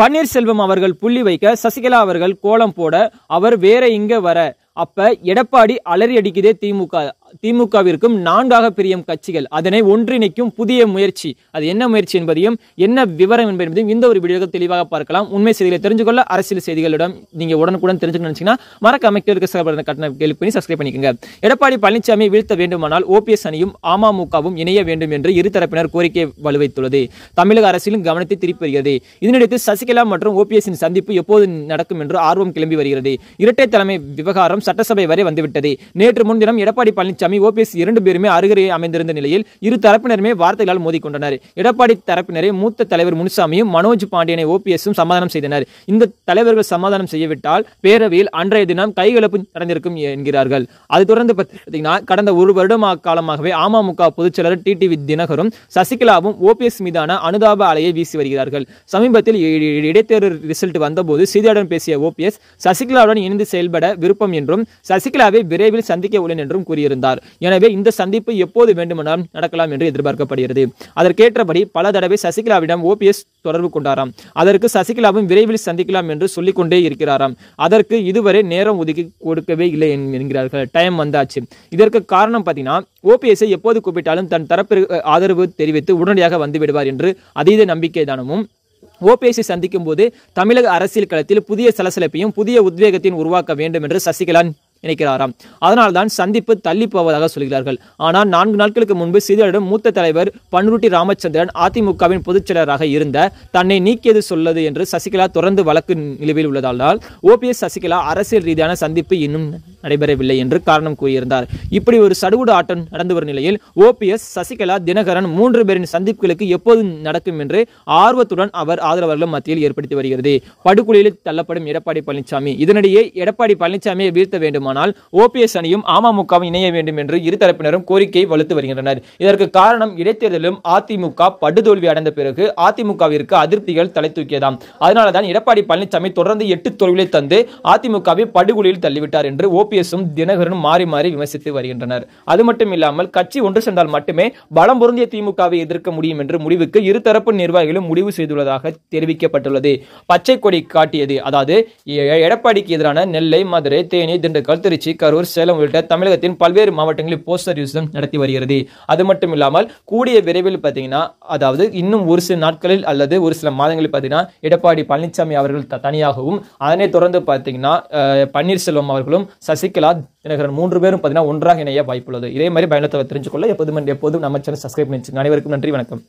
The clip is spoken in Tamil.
பன்னீர்செல்வம் அவர்கள் புள்ளி வைக்க சசிகலா அவர்கள் கோலம் போட அவர் வேற இங்க வர அப்ப எடப்பாடி அலறி அடிக்குதே திமுக திமுகவிற்கும் நான்காக பிரியும் கட்சிகள் அதனை ஒன்றிணைக்கும் புதிய முயற்சி அது என்ன முயற்சி என்பதையும் என்ன விவரம் என்பதையும் இந்த ஒரு வீடியோவில் தெளிவாக பார்க்கலாம் உண்மை செய்திகளை தெரிஞ்சுக்கொள்ள அரசியல் செய்திகளிடம் நீங்கள் உடனுக்குடன் தெரிஞ்சுக்கணும் நினைச்சீங்கன்னா மறக்க அமைக்க சிறப்பு கட்டணம் கேள்வி பண்ணி சப்ஸ்கிரைப் பண்ணிக்கோங்க எடப்பாடி பழனிசாமி வீழ்த்த வேண்டுமானால் ஓபிஎஸ் அணியும் அமமுகவும் இணைய வேண்டும் என்று இருதரப்பினர் கோரிக்கை வலுவைத்துள்ளது தமிழக அரசிலும் கவனத்தை திருப்பி வருகிறது இதனிடையே சசிகலா மற்றும் ஓபிஎஸ்ஸின் சந்திப்பு எப்போது நடக்கும் என்று ஆர்வம் கிளம்பி வருகிறது இரட்டை தலைமை விவகாரம் சட்டசபை வரை வந்துவிட்டது நேற்று முன்தினம் எடப்பாடி பழனிசாமி ஓபிஎஸ் இரண்டு பேருமே அருகே அமைந்திருந்த நிலையில் இரு தரப்பினருமே வார்த்தைகளால் மோதிக்கொண்டனர் எடப்பாடி தரப்பினரை மூத்த தலைவர் முனுசாமியும் மனோஜ் பாண்டியனை ஓபிஎஸும் சமாதானம் செய்தனர் இந்த தலைவர்கள் சமாதானம் செய்யவிட்டால் பேரவையில் அன்றைய தினம் கைகலப்பு நடந்திருக்கும் என்கிறார்கள் அது தொடர்ந்து கடந்த ஒரு வருடம் காலமாகவே அமமுக பொதுச்செயலர் வி தினகரும் சசிகலாவும் ஓபிஎஸ் மீதான அனுதாப அலையை வீசி வருகிறார்கள் சமீபத்தில் இடைத்தேர்தல் ரிசல்ட் வந்தபோது செய்தியாளர் பேசிய ஓபிஎஸ் சசிகலாவுடன் இணைந்து செயல்பட விருப்பம் என்றும் என்றும் சசிகலாவை விரைவில் சந்திக்க உள்ளேன் என்றும் கூறியிருந்தார் எனவே இந்த சந்திப்பு எப்போது வேண்டுமென நடக்கலாம் என்று எதிர்பார்க்கப்படுகிறது அதற்கேற்றபடி பல தடவை சசிகலாவிடம் ஓபிஎஸ் தொடர்பு கொண்டாராம் அதற்கு சசிகலாவும் விரைவில் சந்திக்கலாம் என்று சொல்லிக்கொண்டே இருக்கிறாராம் அதற்கு இதுவரை நேரம் ஒதுக்கி கொடுக்கவே இல்லை என்கிறார்கள் டைம் வந்தாச்சு இதற்கு காரணம் பார்த்தீங்கன்னா ஓபிஎஸ்ஐ எப்போது கூப்பிட்டாலும் தன் தரப்பிற்கு ஆதரவு தெரிவித்து உடனடியாக வந்துவிடுவார் என்று அதீத நம்பிக்கை தானமும் ஓபிஎஸ்சி சந்திக்கும் போது தமிழக அரசியல் களத்தில் புதிய சலசலப்பையும் புதிய உத்வேகத்தையும் உருவாக்க வேண்டும் என்று சசிகலன் நினைக்கிறாராம் அதனால்தான் சந்திப்பு தள்ளி போவதாக சொல்கிறார்கள் ஆனால் நான்கு நாட்களுக்கு முன்பு செய்தியாளரிடம் மூத்த தலைவர் பன்ருட்டி ராமச்சந்திரன் அதிமுகவின் பொதுச் செயலராக இருந்த தன்னை நீக்கியது சொல்லது என்று சசிகலா தொடர்ந்து வழக்கு நிலுவையில் உள்ளதால் ஓபிஎஸ் சசிகலா அரசியல் ரீதியான சந்திப்பு இன்னும் நடைபெறவில்லை என்று காரணம் கூறியிருந்தார் இப்படி ஒரு சடுகுடு ஆட்டம் நடந்து வரும் நிலையில் ஓபிஎஸ் சசிகலா தினகரன் மூன்று பேரின் சந்திப்புகளுக்கு எப்போது நடக்கும் என்று ஆர்வத்துடன் அவர் ஆதரவர்களும் மத்தியில் ஏற்படுத்தி வருகிறது படுகொலையில் தள்ளப்படும் எடப்பாடி பழனிசாமி இதனிடையே எடப்பாடி பழனிசாமியை வீழ்த்த வேண்டும் வேண்டுமானால் ஓபிஎஸ் அணியும் அமமுகவும் இணைய வேண்டும் என்று இருதரப்பினரும் கோரிக்கை வலுத்து வருகின்றனர் இதற்கு காரணம் இடைத்தேர்தலும் அதிமுக படுதோல்வி அடைந்த பிறகு அதிமுகவிற்கு அதிருப்திகள் தலை தூக்கியதாம் அதனாலதான் எடப்பாடி பழனிசாமி தொடர்ந்து எட்டு தோல்விகளை தந்து அதிமுகவை படுகொலியில் தள்ளிவிட்டார் என்று ஓபிஎஸும் தினகரனும் மாறி மாறி விமர்சித்து வருகின்றனர் அது மட்டும் இல்லாமல் கட்சி ஒன்று சென்றால் மட்டுமே பலம் பொருந்திய திமுகவை எதிர்க்க முடியும் என்று முடிவுக்கு இருதரப்பு நிர்வாகிகளும் முடிவு செய்துள்ளதாக தெரிவிக்கப்பட்டுள்ளது பச்சை கொடி காட்டியது அதாவது எடப்பாடிக்கு எதிரான நெல்லை மதுரை தேனி திண்டுக்கல் காஞ்சிபுரம் திருச்சி கரூர் சேலம் உள்ளிட்ட தமிழகத்தின் பல்வேறு மாவட்டங்களில் போஸ்டர் யூஸ் நடத்தி வருகிறது அது மட்டும் இல்லாமல் கூடிய விரைவில் பார்த்தீங்கன்னா அதாவது இன்னும் ஒரு சில நாட்களில் அல்லது ஒரு சில மாதங்களில் பார்த்தீங்கன்னா எடப்பாடி பழனிசாமி அவர்கள் தனியாகவும் அதனை தொடர்ந்து பார்த்தீங்கன்னா பன்னீர்செல்வம் அவர்களும் சசிகலா தினகரன் மூன்று பேரும் பார்த்தீங்கன்னா ஒன்றாக இணைய வாய்ப்புள்ளது இதே மாதிரி பயணத்தை தெரிஞ்சுக்கொள்ள எப்போதும் எப்போதும் நம்ம சேனல் சப்ஸ்கிரைப் பண்ணி அனைவருக்கும் நன்றி வணக்கம்